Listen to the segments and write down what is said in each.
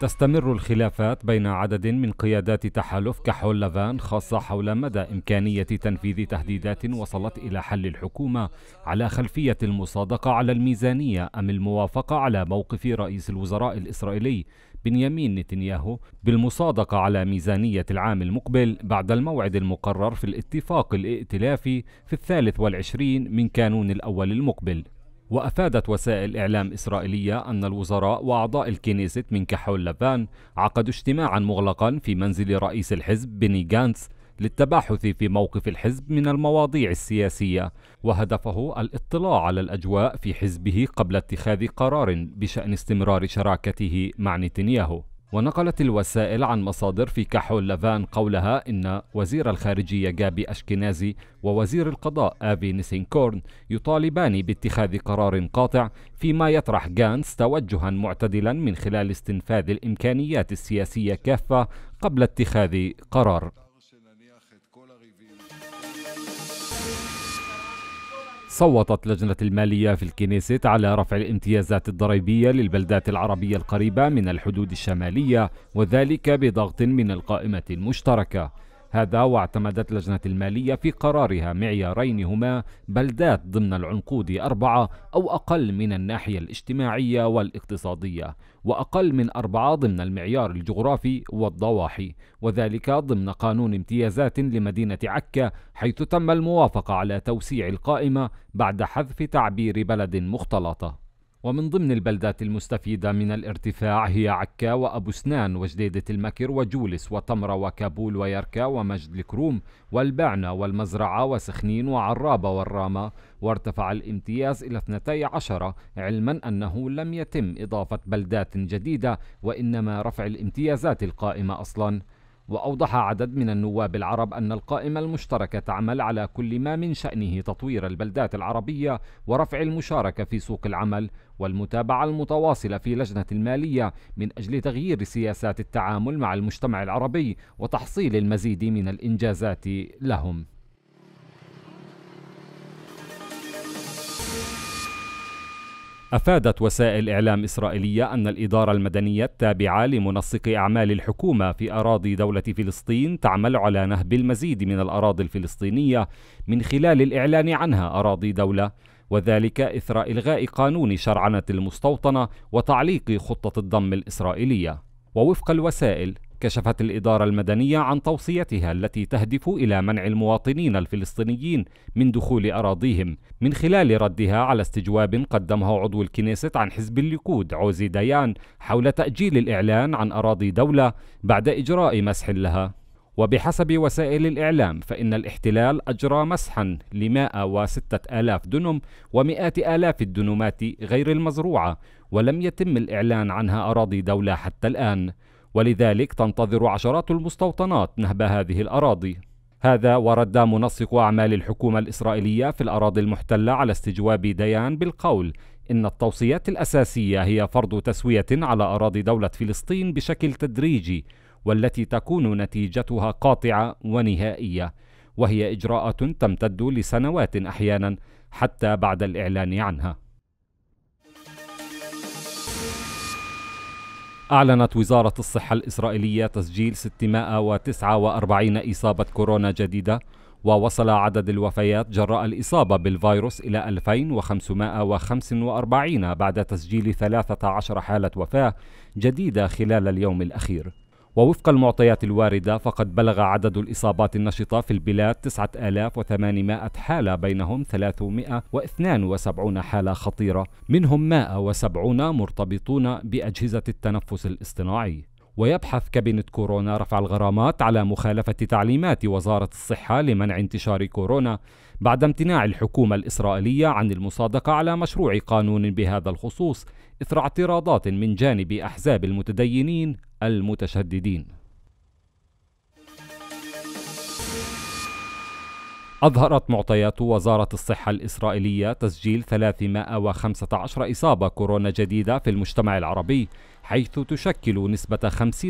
تستمر الخلافات بين عدد من قيادات تحالف كحول لافان خاصة حول مدى إمكانية تنفيذ تهديدات وصلت إلى حل الحكومة على خلفية المصادقة على الميزانية أم الموافقة على موقف رئيس الوزراء الإسرائيلي بنيامين نتنياهو بالمصادقة على ميزانية العام المقبل بعد الموعد المقرر في الاتفاق الائتلافي في الثالث والعشرين من كانون الأول المقبل وأفادت وسائل إعلام إسرائيلية أن الوزراء وأعضاء الكنيست من كحول لبان عقدوا اجتماعا مغلقا في منزل رئيس الحزب بني جانس للتباحث في موقف الحزب من المواضيع السياسية وهدفه الاطلاع على الأجواء في حزبه قبل اتخاذ قرار بشأن استمرار شراكته مع نتنياهو ونقلت الوسائل عن مصادر في كحول لافان قولها إن وزير الخارجية جابي أشكنازي ووزير القضاء آبي نيسينكورن يطالبان باتخاذ قرار قاطع فيما يطرح جانس توجها معتدلا من خلال استنفاذ الإمكانيات السياسية كافة قبل اتخاذ قرار صوتت لجنة المالية في الكنيست على رفع الامتيازات الضريبية للبلدات العربية القريبة من الحدود الشمالية وذلك بضغط من القائمة المشتركة هذا واعتمدت لجنة المالية في قرارها معيارين هما بلدات ضمن العنقود أربعة أو أقل من الناحية الاجتماعية والاقتصادية وأقل من أربعة ضمن المعيار الجغرافي والضواحي وذلك ضمن قانون امتيازات لمدينة عكا حيث تم الموافقة على توسيع القائمة بعد حذف تعبير بلد مختلطة ومن ضمن البلدات المستفيدة من الارتفاع هي عكا وأبو سنان وجديدة المكر وجولس وطمرة وكابول ويركا ومجد الكروم والبعنة والمزرعة وسخنين وعرابة والرامة وارتفع الامتياز إلى 12 علما أنه لم يتم إضافة بلدات جديدة وإنما رفع الامتيازات القائمة أصلاً وأوضح عدد من النواب العرب أن القائمة المشتركة تعمل على كل ما من شأنه تطوير البلدات العربية ورفع المشاركة في سوق العمل والمتابعة المتواصلة في لجنة المالية من أجل تغيير سياسات التعامل مع المجتمع العربي وتحصيل المزيد من الإنجازات لهم أفادت وسائل إعلام إسرائيلية أن الإدارة المدنية التابعة لمنسق أعمال الحكومة في أراضي دولة فلسطين تعمل على نهب المزيد من الأراضي الفلسطينية من خلال الإعلان عنها أراضي دولة وذلك إثر إلغاء قانون شرعنة المستوطنة وتعليق خطة الضم الإسرائيلية ووفق الوسائل كشفت الإدارة المدنية عن توصيتها التي تهدف إلى منع المواطنين الفلسطينيين من دخول أراضيهم من خلال ردها على استجواب قدمه عضو الكنيسة عن حزب الليكود عوزي ديان حول تأجيل الإعلان عن أراضي دولة بعد إجراء مسح لها وبحسب وسائل الإعلام فإن الاحتلال أجرى مسحا ل وستة آلاف دنم ومئات آلاف الدنومات غير المزروعة ولم يتم الإعلان عنها أراضي دولة حتى الآن ولذلك تنتظر عشرات المستوطنات نهب هذه الأراضي هذا ورد منسق أعمال الحكومة الإسرائيلية في الأراضي المحتلة على استجواب ديان بالقول إن التوصيات الأساسية هي فرض تسوية على أراضي دولة فلسطين بشكل تدريجي والتي تكون نتيجتها قاطعة ونهائية وهي إجراءات تمتد لسنوات أحيانا حتى بعد الإعلان عنها أعلنت وزارة الصحة الإسرائيلية تسجيل 649 إصابة كورونا جديدة ووصل عدد الوفيات جراء الإصابة بالفيروس إلى 2545 بعد تسجيل 13 حالة وفاة جديدة خلال اليوم الأخير ووفق المعطيات الواردة فقد بلغ عدد الإصابات النشطة في البلاد 9800 حالة بينهم 372 حالة خطيرة منهم 170 مرتبطون بأجهزة التنفس الاصطناعي ويبحث كابينة كورونا رفع الغرامات على مخالفة تعليمات وزارة الصحة لمنع انتشار كورونا بعد امتناع الحكومة الإسرائيلية عن المصادقة على مشروع قانون بهذا الخصوص إثر اعتراضات من جانب أحزاب المتدينين المتشددين. أظهرت معطيات وزارة الصحة الإسرائيلية تسجيل 315 إصابة كورونا جديدة في المجتمع العربي، حيث تشكل نسبة 50%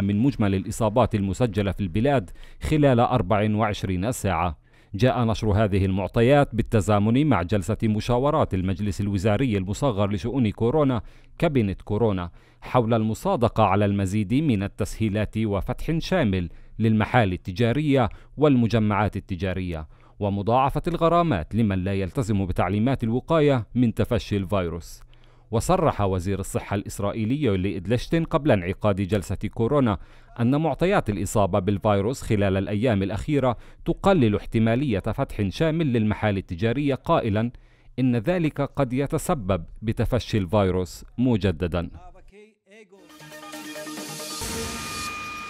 من مجمل الإصابات المسجلة في البلاد خلال 24 ساعة. جاء نشر هذه المعطيات بالتزامن مع جلسة مشاورات المجلس الوزاري المصغر لشؤون كورونا كابينة كورونا حول المصادقة على المزيد من التسهيلات وفتح شامل للمحال التجارية والمجمعات التجارية ومضاعفة الغرامات لمن لا يلتزم بتعليمات الوقاية من تفشي الفيروس وصرح وزير الصحة الإسرائيلي يولي قبل انعقاد جلسة كورونا أن معطيات الإصابة بالفيروس خلال الأيام الأخيرة تقلل احتمالية فتح شامل للمحال التجارية قائلا إن ذلك قد يتسبب بتفشي الفيروس مجددا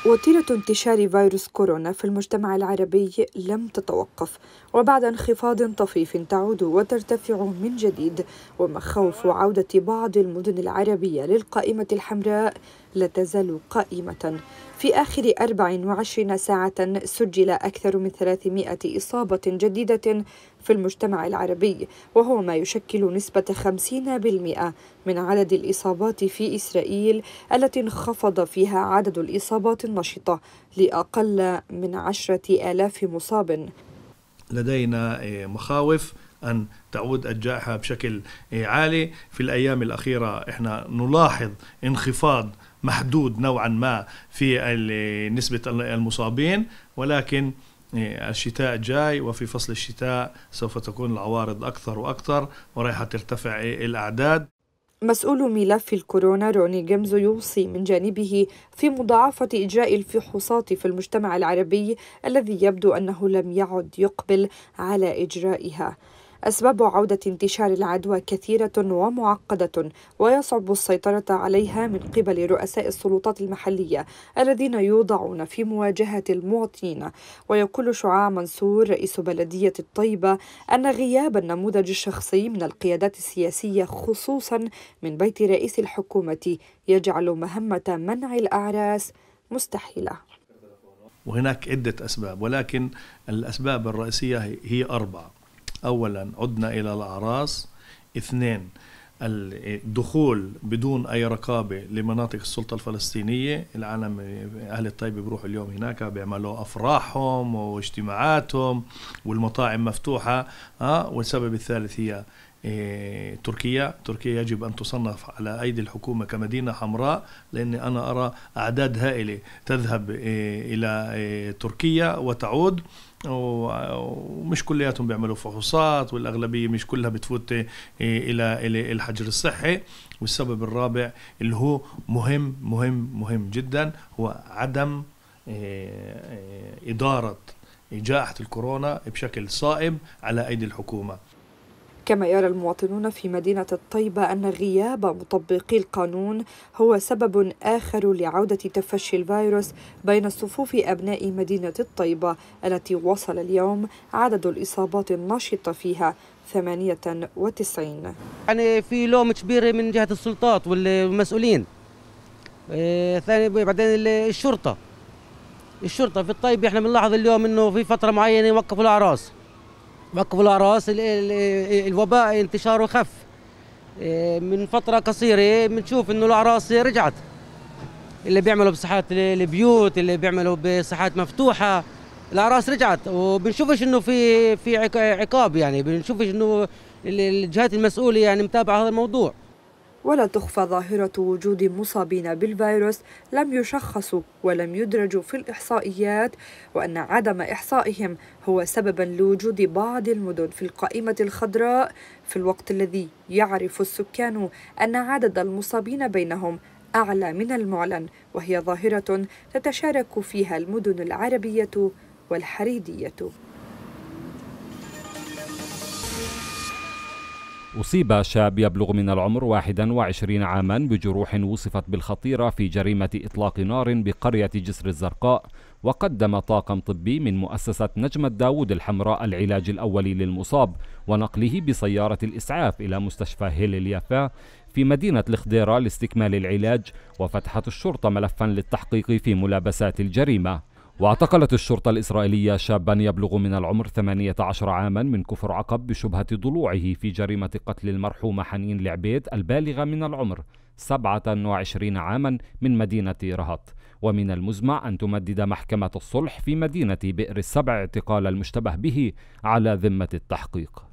وتيرة انتشار فيروس كورونا في المجتمع العربي لم تتوقف وبعد انخفاض طفيف تعود وترتفع من جديد ومخاوف عودة بعض المدن العربية للقائمة الحمراء لا تزال قائمة في آخر 24 ساعة سجل أكثر من 300 إصابة جديدة في المجتمع العربي وهو ما يشكل نسبة 50% من عدد الإصابات في إسرائيل التي انخفض فيها عدد الإصابات النشطة لأقل من 10 آلاف مصاب لدينا آه، مخاوف أن تعود الجائحة بشكل آه، عالي في الأيام الأخيرة إحنا نلاحظ انخفاض محدود نوعا ما في نسبة المصابين ولكن إيه، الشتاء جاي وفي فصل الشتاء سوف تكون العوارض أكثر وأكثر ورايحة ترتفع الأعداد مسؤول ملف الكورونا روني جيمزو يوصي من جانبه في مضاعفة إجراء الفحوصات في المجتمع العربي الذي يبدو أنه لم يعد يقبل على إجرائها أسباب عودة انتشار العدوى كثيرة ومعقدة ويصعب السيطرة عليها من قبل رؤساء السلطات المحلية الذين يوضعون في مواجهة المواطنين ويقول شعاع منصور رئيس بلدية الطيبة أن غياب النموذج الشخصي من القيادات السياسية خصوصا من بيت رئيس الحكومة يجعل مهمة منع الأعراس مستحيلة وهناك عدة أسباب ولكن الأسباب الرئيسية هي أربعة أولا عدنا إلى الأعراس اثنين الدخول بدون اي رقابه لمناطق السلطه الفلسطينيه العالم اهل الطيبه بيروحوا اليوم هناك بيعملوا افراحهم واجتماعاتهم والمطاعم مفتوحه أه؟ والسبب الثالث هي آه، تركيا تركيا يجب أن تصنف على أيدي الحكومة كمدينة حمراء لأني أنا أرى أعداد هائلة تذهب آه، إلى آه، تركيا وتعود ومش كلياتهم بيعملوا فحوصات والاغلبيه مش كلها بتفوت إيه، الى الى الحجر الصحي والسبب الرابع اللي هو مهم مهم مهم جدا هو عدم إيه، اداره جائحه الكورونا بشكل صائب على ايدي الحكومه كما يرى المواطنون في مدينة الطيبة أن غياب مطبقي القانون هو سبب آخر لعودة تفشي الفيروس بين صفوف أبناء مدينة الطيبة التي وصل اليوم عدد الإصابات النشطة فيها 98 يعني في لوم كبير من جهة السلطات والمسؤولين آه، ثاني بعدين الشرطة الشرطة في الطيبة احنا بنلاحظ اليوم انه في فترة معينة يوقفوا الأعراس وقفوا راس الوباء انتشاره خف إيه، من فترة قصيرة بنشوف إنه الأعراس رجعت اللي بيعملوا بصحات البيوت اللي بيعملوا بصحات مفتوحة الأعراس رجعت وبنشوفش إنه في في عقاب يعني بنشوفش إنه الجهات المسؤولة يعني متابعة هذا الموضوع ولا تخفى ظاهرة وجود مصابين بالفيروس لم يشخصوا ولم يدرجوا في الإحصائيات وأن عدم إحصائهم هو سببا لوجود بعض المدن في القائمة الخضراء في الوقت الذي يعرف السكان أن عدد المصابين بينهم أعلى من المعلن وهي ظاهرة تتشارك فيها المدن العربية والحريدية أصيب شاب يبلغ من العمر 21 عاما بجروح وصفت بالخطيرة في جريمة إطلاق نار بقرية جسر الزرقاء وقدم طاقم طبي من مؤسسة نجمة داود الحمراء العلاج الأولي للمصاب ونقله بسيارة الإسعاف إلى مستشفى هيل اليافا في مدينة الخديرة لاستكمال العلاج وفتحت الشرطة ملفا للتحقيق في ملابسات الجريمة واعتقلت الشرطة الإسرائيلية شابا يبلغ من العمر 18 عاما من كفر عقب بشبهة ضلوعه في جريمة قتل المرحومة حنين العبيد البالغة من العمر 27 عاما من مدينة رهط ومن المزمع أن تمدد محكمة الصلح في مدينة بئر السبع اعتقال المشتبه به على ذمة التحقيق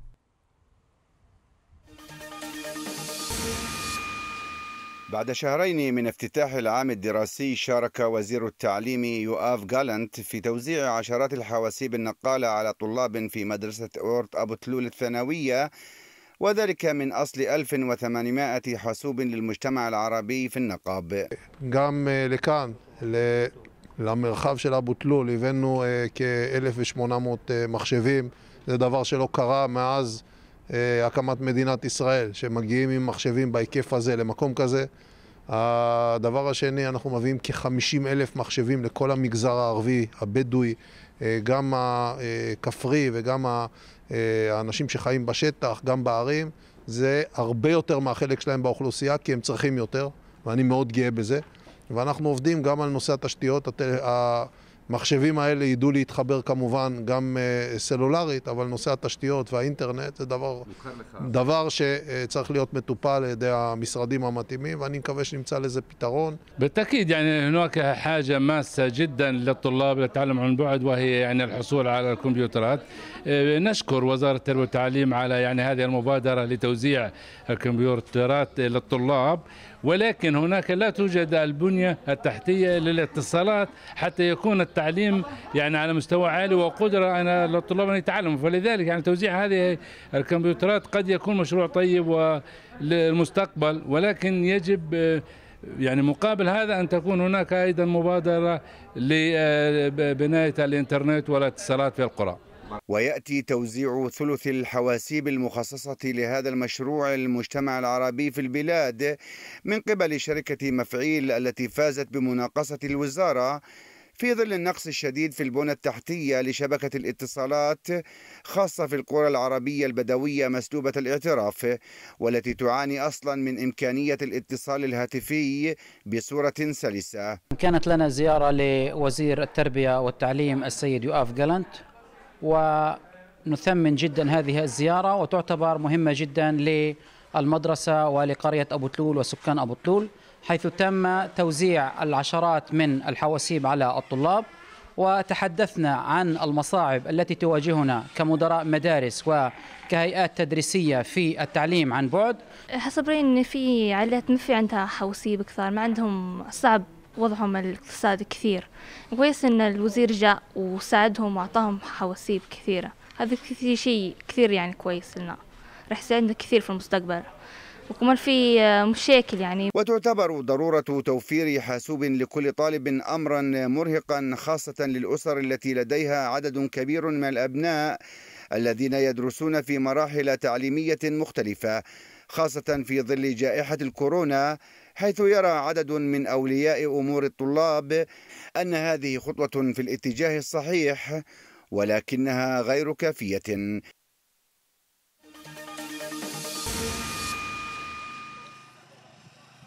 بعد شهرين من افتتاح العام الدراسي شارك وزير التعليم يؤاف جالنت في توزيع عشرات الحواسيب النقالة على طلاب في مدرسة أورت أبو تلول الثانوية وذلك من أصل 1800 حاسوب للمجتمع العربي في النقاب גם لكان למרחב של אבו תלול, הבאנו כ-1800 מחשבים. זה דבר שלא קרה מאז אה, הקמת מדינת ישראל, שמגיעים עם מחשבים בהיקף הזה למקום כזה. הדבר השני, אנחנו מביאים כ-50 אלף מחשבים לכל המגזר הערבי, הבדואי, אה, גם הכפרי וגם אה, האנשים שחיים בשטח, גם בערים. זה הרבה יותר מהחלק שלהם באוכלוסייה, כי הם צריכים יותר, ואני מאוד גאה בזה. ואנחנו עובדים גם על נושא התשתיות, הטל... המחשבים האלה ידעו להתחבר כמובן גם סלולרית, אבל נושא התשתיות והאינטרנט זה דבר, דבר שצריך להיות מטופל על ידי המשרדים המתאימים, ואני מקווה שנמצא לזה פתרון. بالتأكيد يعني هناك حاجة ماسة جدا للطلاب للتعلم عن بعد وهي يعني الحصول على الكمبيوترات نشكر وزارة التربية والتعليم على يعني هذه المبادرة لتوزيع الكمبيوترات للطلاب ولكن هناك لا توجد البنية التحتية للاتصالات حتى يكون التعليم يعني على مستوى عالي وقدرة أنا للطلاب أن يتعلموا فلذلك يعني توزيع هذه الكمبيوترات قد يكون مشروع طيب للمستقبل ولكن يجب يعني مقابل هذا أن تكون هناك أيضا مبادرة لبناية الإنترنت والاتصالات في القرى ويأتي توزيع ثلث الحواسيب المخصصة لهذا المشروع المجتمع العربي في البلاد من قبل شركة مفعيل التي فازت بمناقصة الوزارة في ظل النقص الشديد في البنى التحتية لشبكة الاتصالات خاصة في القرى العربية البدوية مسلوبة الاعتراف والتي تعاني أصلا من إمكانية الاتصال الهاتفي بصورة سلسة كانت لنا زيارة لوزير التربية والتعليم السيد يؤاف جالنت ونثمن جدا هذه الزيارة وتعتبر مهمة جدا للمدرسة ولقرية أبو تلول وسكان أبو تلول حيث تم توزيع العشرات من الحواسيب على الطلاب وتحدثنا عن المصاعب التي تواجهنا كمدراء مدارس وكهيئات تدريسيه في التعليم عن بعد حسب أه، رايي ان في عائلات ما في عندها حواسيب كثار ما عندهم صعب وضعهم الاقتصادي كثير كويس إن الوزير جاء وساعدهم وأعطاهم حواسيب كثيرة هذا كثير شيء كثير يعني كويس لنا راح يساعدنا كثير في المستقبل وكمان في مشاكل يعني وتعتبر ضرورة توفير حاسوب لكل طالب أمرا مرهقا خاصة للأسر التي لديها عدد كبير من الأبناء الذين يدرسون في مراحل تعليمية مختلفة خاصة في ظل جائحة الكورونا حيث يرى عدد من أولياء أمور الطلاب أن هذه خطوة في الاتجاه الصحيح ولكنها غير كافية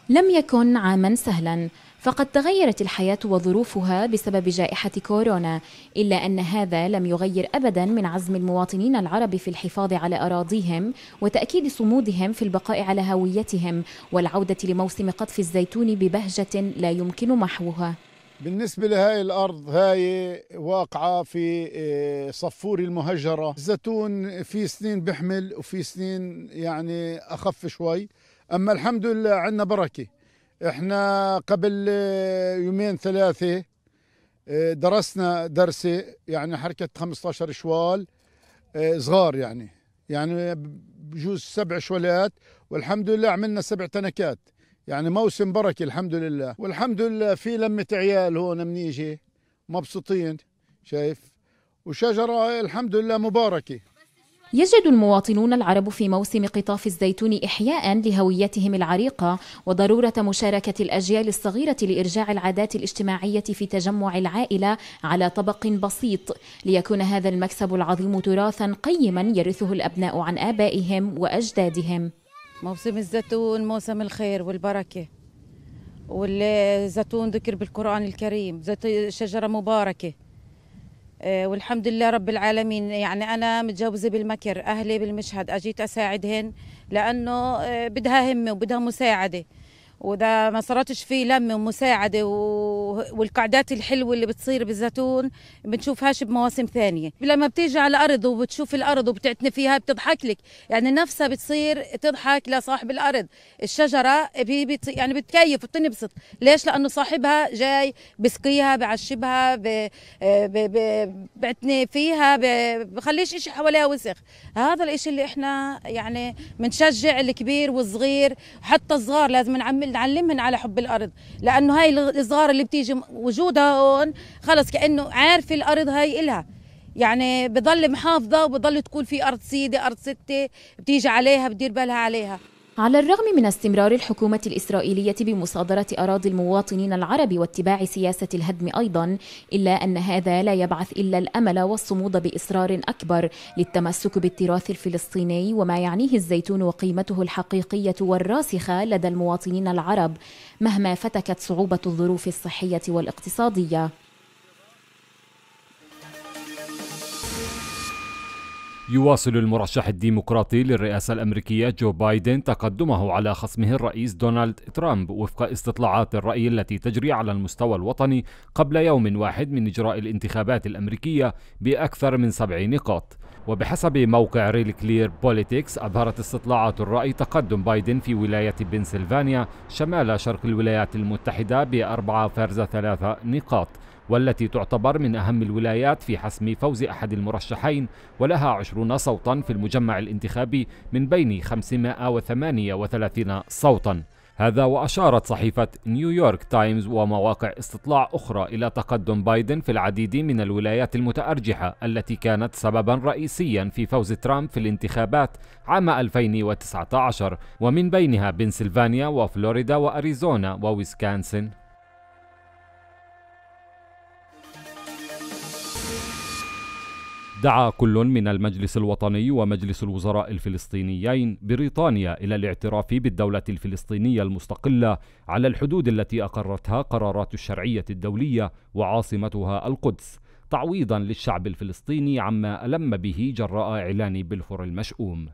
لم يكن عاما سهلا فقد تغيرت الحياة وظروفها بسبب جائحة كورونا إلا أن هذا لم يغير أبدا من عزم المواطنين العرب في الحفاظ على أراضيهم وتأكيد صمودهم في البقاء على هويتهم والعودة لموسم قطف الزيتون ببهجة لا يمكن محوها بالنسبة لهاي الأرض هاي واقعة في آه، صفور المهجرة الزيتون في سنين بحمل وفي سنين يعني أخف شوي أما الحمد لله عندنا بركة احنا قبل آه، يومين ثلاثه آه، درسنا درسه يعني حركه 15 شوال آه، صغار يعني يعني بجوز سبع شوالات والحمد لله عملنا سبع تنكات يعني موسم بركة الحمد لله والحمد لله في لمة عيال هون منيجي مبسوطين شايف وشجرة الحمد لله مباركة يجد المواطنون العرب في موسم قطاف الزيتون إحياء لهويتهم العريقة وضرورة مشاركة الأجيال الصغيرة لإرجاع العادات الاجتماعية في تجمع العائلة على طبق بسيط ليكون هذا المكسب العظيم تراثا قيما يرثه الأبناء عن آبائهم وأجدادهم موسم الزيتون موسم الخير والبركة والزيتون ذكر بالقرآن الكريم زيت شجرة مباركة آه، والحمد لله رب العالمين يعني أنا متجوزة بالمكر أهلي بالمشهد أجيت أساعدهن لأنه آه، بدها همة وبدها مساعدة وده ما صارتش فيه لم ومساعده و... والقعدات الحلوه اللي بتصير بالزيتون بنشوفهاش بمواسم ثانيه لما بتيجي على الارض وبتشوف الارض وبتعتني فيها بتضحك لك يعني نفسها بتصير تضحك لصاحب الارض الشجره بي بت... يعني بتكيف وبتنبسط ليش لانه صاحبها جاي بسقيها بعشبها ب... ب... ب... بعتني فيها ب... بخليش شيء حواليها وسخ هذا الشيء اللي احنا يعني بنشجع الكبير والصغير حتى الصغار لازم نعمل نعلمهم على حب الارض لانه هاي الصغار اللي بتيجي وجودها هون خلص كانه عارف الارض هاي إلها يعني بضل محافظه وبضل تقول في ارض سيده ارض سته بتيجي عليها بدير بالها عليها على الرغم من استمرار الحكومة الإسرائيلية بمصادرة أراضي المواطنين العرب واتباع سياسة الهدم أيضا إلا أن هذا لا يبعث إلا الأمل والصمود بإصرار أكبر للتمسك بالتراث الفلسطيني وما يعنيه الزيتون وقيمته الحقيقية والراسخة لدى المواطنين العرب مهما فتكت صعوبة الظروف الصحية والاقتصادية يواصل المرشح الديمقراطي للرئاسة الأمريكية جو بايدن تقدمه على خصمه الرئيس دونالد ترامب وفق استطلاعات الرأي التي تجري على المستوى الوطني قبل يوم واحد من إجراء الانتخابات الأمريكية بأكثر من سبع نقاط وبحسب موقع ريل كلير بوليتكس أظهرت استطلاعات الرأي تقدم بايدن في ولاية بنسلفانيا شمال شرق الولايات المتحدة بأربعة فارزة ثلاثة نقاط والتي تعتبر من أهم الولايات في حسم فوز أحد المرشحين ولها عشرون صوتا في المجمع الانتخابي من بين 538 صوتاً هذا وأشارت صحيفة نيويورك تايمز ومواقع استطلاع أخرى إلى تقدم بايدن في العديد من الولايات المتأرجحة التي كانت سببا رئيسيا في فوز ترامب في الانتخابات عام 2019 ومن بينها بنسلفانيا وفلوريدا وأريزونا وويسكانسن دعا كل من المجلس الوطني ومجلس الوزراء الفلسطينيين بريطانيا إلى الاعتراف بالدولة الفلسطينية المستقلة على الحدود التي أقرتها قرارات الشرعية الدولية وعاصمتها القدس تعويضا للشعب الفلسطيني عما ألم به جراء إعلان بلفور المشؤوم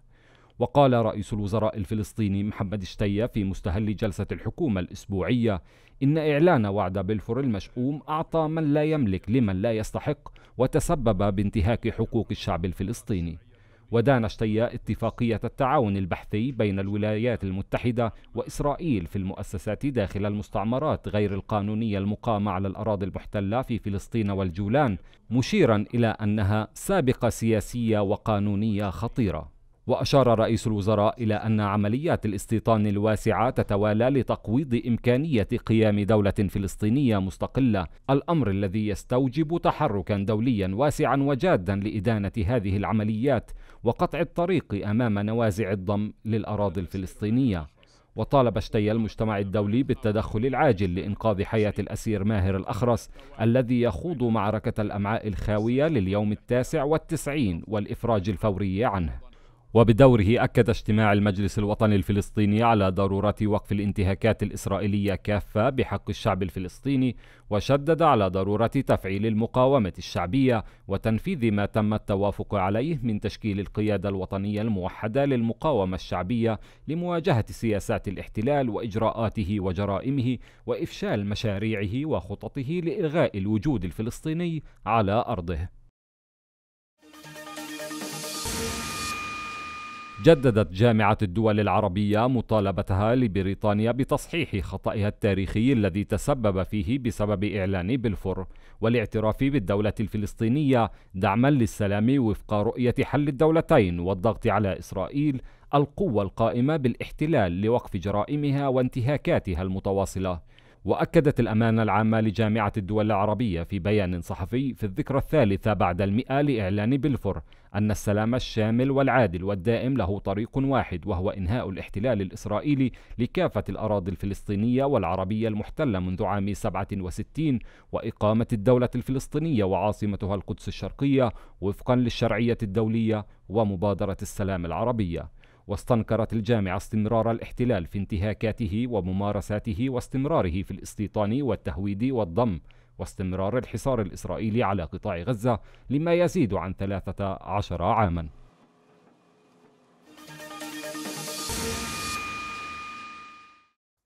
وقال رئيس الوزراء الفلسطيني محمد شتية في مستهل جلسة الحكومة الأسبوعية إن إعلان وعد بلفور المشؤوم أعطى من لا يملك لمن لا يستحق وتسبب بانتهاك حقوق الشعب الفلسطيني ودان اشتيا اتفاقية التعاون البحثي بين الولايات المتحدة وإسرائيل في المؤسسات داخل المستعمرات غير القانونية المقامة على الأراضي المحتلة في فلسطين والجولان مشيرا إلى أنها سابقة سياسية وقانونية خطيرة وأشار رئيس الوزراء إلى أن عمليات الاستيطان الواسعة تتوالى لتقويض إمكانية قيام دولة فلسطينية مستقلة، الأمر الذي يستوجب تحركا دوليا واسعا وجادا لإدانة هذه العمليات وقطع الطريق أمام نوازع الضم للأراضي الفلسطينية. وطالب اشتي المجتمع الدولي بالتدخل العاجل لإنقاذ حياة الأسير ماهر الأخرس الذي يخوض معركة الأمعاء الخاوية لليوم التاسع والتسعين والإفراج الفوري عنه وبدوره أكد اجتماع المجلس الوطني الفلسطيني على ضرورة وقف الانتهاكات الإسرائيلية كافة بحق الشعب الفلسطيني وشدد على ضرورة تفعيل المقاومة الشعبية وتنفيذ ما تم التوافق عليه من تشكيل القيادة الوطنية الموحدة للمقاومة الشعبية لمواجهة سياسات الاحتلال وإجراءاته وجرائمه وإفشال مشاريعه وخططه لإلغاء الوجود الفلسطيني على أرضه جددت جامعة الدول العربية مطالبتها لبريطانيا بتصحيح خطأها التاريخي الذي تسبب فيه بسبب إعلان بلفور والاعتراف بالدولة الفلسطينية دعما للسلام وفق رؤية حل الدولتين والضغط على إسرائيل القوة القائمة بالاحتلال لوقف جرائمها وانتهاكاتها المتواصلة وأكدت الأمانة العامة لجامعة الدول العربية في بيان صحفي في الذكرى الثالثة بعد المئة لإعلان بلفور أن السلام الشامل والعادل والدائم له طريق واحد وهو إنهاء الاحتلال الإسرائيلي لكافة الأراضي الفلسطينية والعربية المحتلة منذ عام 67 وإقامة الدولة الفلسطينية وعاصمتها القدس الشرقية وفقا للشرعية الدولية ومبادرة السلام العربية واستنكرت الجامعة استمرار الاحتلال في انتهاكاته وممارساته واستمراره في الاستيطان والتهويد والضم واستمرار الحصار الإسرائيلي على قطاع غزة لما يزيد عن 13 عاما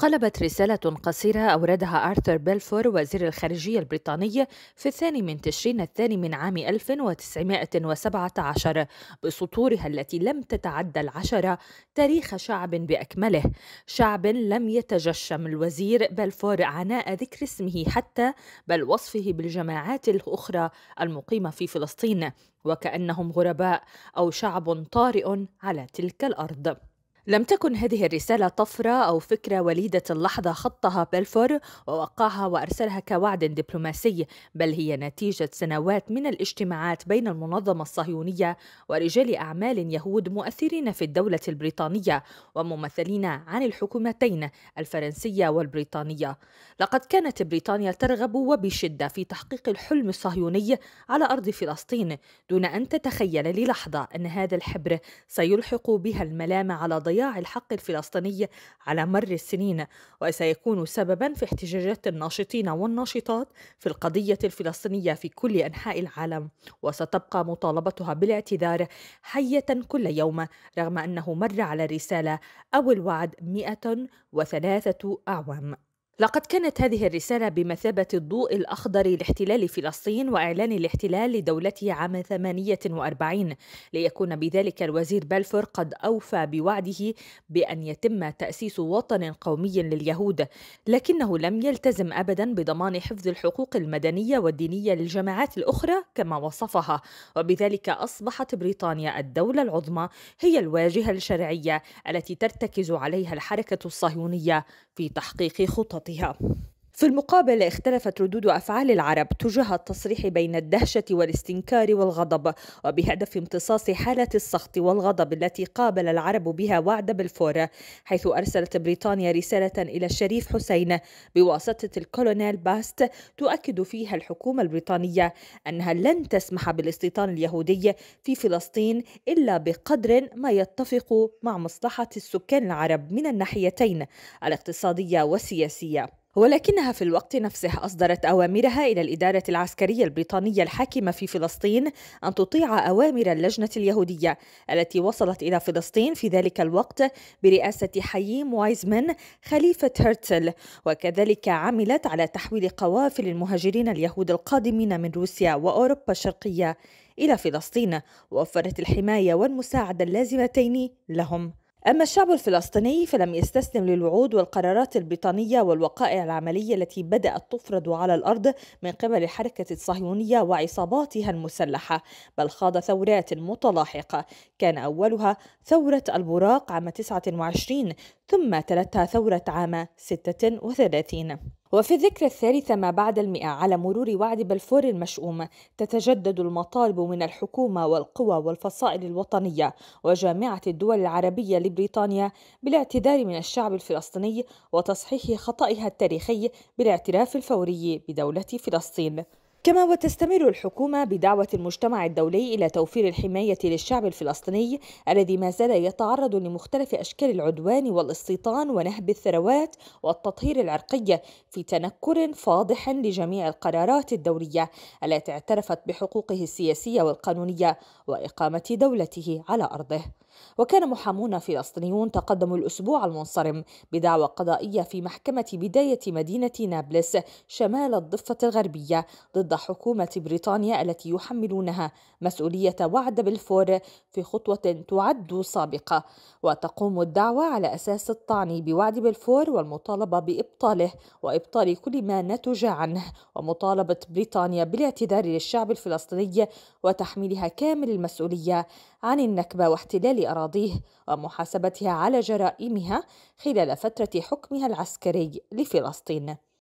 قلبت رسالة قصيرة أوردها آرثر بيلفور وزير الخارجية البريطاني في الثاني من تشرين الثاني من عام 1917 بسطورها التي لم تتعدى العشرة تاريخ شعب بأكمله شعب لم يتجشم الوزير بيلفور عناء ذكر اسمه حتى بل وصفه بالجماعات الأخرى المقيمة في فلسطين وكأنهم غرباء أو شعب طارئ على تلك الأرض لم تكن هذه الرسالة طفرة أو فكرة وليدة اللحظة خطها بلفور ووقعها وأرسلها كوعد دبلوماسي بل هي نتيجة سنوات من الاجتماعات بين المنظمة الصهيونية ورجال أعمال يهود مؤثرين في الدولة البريطانية وممثلين عن الحكومتين الفرنسية والبريطانية لقد كانت بريطانيا ترغب وبشدة في تحقيق الحلم الصهيوني على أرض فلسطين دون أن تتخيل للحظة أن هذا الحبر سيلحق بها الملام على ضيق ضياع الحق الفلسطيني على مر السنين وسيكون سببا في احتجاجات الناشطين والناشطات في القضية الفلسطينية في كل أنحاء العالم وستبقى مطالبتها بالاعتذار حية كل يوم رغم أنه مر على الرسالة أو الوعد 103 أعوام لقد كانت هذه الرسالة بمثابة الضوء الأخضر لاحتلال فلسطين وإعلان الاحتلال لدولته عام 48 ليكون بذلك الوزير بلفور قد أوفى بوعده بأن يتم تأسيس وطن قومي لليهود لكنه لم يلتزم أبدا بضمان حفظ الحقوق المدنية والدينية للجماعات الأخرى كما وصفها وبذلك أصبحت بريطانيا الدولة العظمى هي الواجهة الشرعية التي ترتكز عليها الحركة الصهيونية في تحقيق خططها yeah في المقابل اختلفت ردود افعال العرب تجاه التصريح بين الدهشه والاستنكار والغضب وبهدف امتصاص حاله السخط والغضب التي قابل العرب بها وعد بلفور حيث ارسلت بريطانيا رساله الى الشريف حسين بواسطه الكولونيل باست تؤكد فيها الحكومه البريطانيه انها لن تسمح بالاستيطان اليهودي في فلسطين الا بقدر ما يتفق مع مصلحه السكان العرب من الناحيتين الاقتصاديه والسياسيه ولكنها في الوقت نفسه أصدرت أوامرها إلى الإدارة العسكرية البريطانية الحاكمة في فلسطين أن تطيع أوامر اللجنة اليهودية التي وصلت إلى فلسطين في ذلك الوقت برئاسة حييم وايزمن خليفة هرتل وكذلك عملت على تحويل قوافل المهاجرين اليهود القادمين من روسيا وأوروبا الشرقية إلى فلسطين ووفرت الحماية والمساعدة اللازمتين لهم أما الشعب الفلسطيني فلم يستسلم للوعود والقرارات البريطانية والوقائع العملية التي بدأت تفرض على الأرض من قبل الحركة الصهيونية وعصاباتها المسلحة بل خاض ثورات متلاحقة كان أولها ثورة البراق عام 29 ثم تلتها ثورة عام 36 وفي الذكرى الثالثة ما بعد المئة على مرور وعد بلفور المشؤوم تتجدد المطالب من الحكومة والقوى والفصائل الوطنية وجامعة الدول العربية لبريطانيا بالاعتذار من الشعب الفلسطيني وتصحيح خطئها التاريخي بالاعتراف الفوري بدولة فلسطين كما وتستمر الحكومة بدعوة المجتمع الدولي إلى توفير الحماية للشعب الفلسطيني الذي ما زال يتعرض لمختلف أشكال العدوان والاستيطان ونهب الثروات والتطهير العرقي في تنكر فاضح لجميع القرارات الدولية التي اعترفت بحقوقه السياسية والقانونية وإقامة دولته على أرضه وكان محامون فلسطينيون تقدموا الأسبوع المنصرم بدعوى قضائية في محكمة بداية مدينة نابلس شمال الضفة الغربية ضد حكومة بريطانيا التي يحملونها مسؤولية وعد بالفور في خطوة تعد سابقة وتقوم الدعوة على أساس الطعن بوعد بالفور والمطالبة بإبطاله وإبطال كل ما نتج عنه ومطالبة بريطانيا بالاعتذار للشعب الفلسطيني وتحميلها كامل المسؤولية عن النكبة واحتلال أراضيه ومحاسبتها على جرائمها خلال فترة حكمها العسكري لفلسطين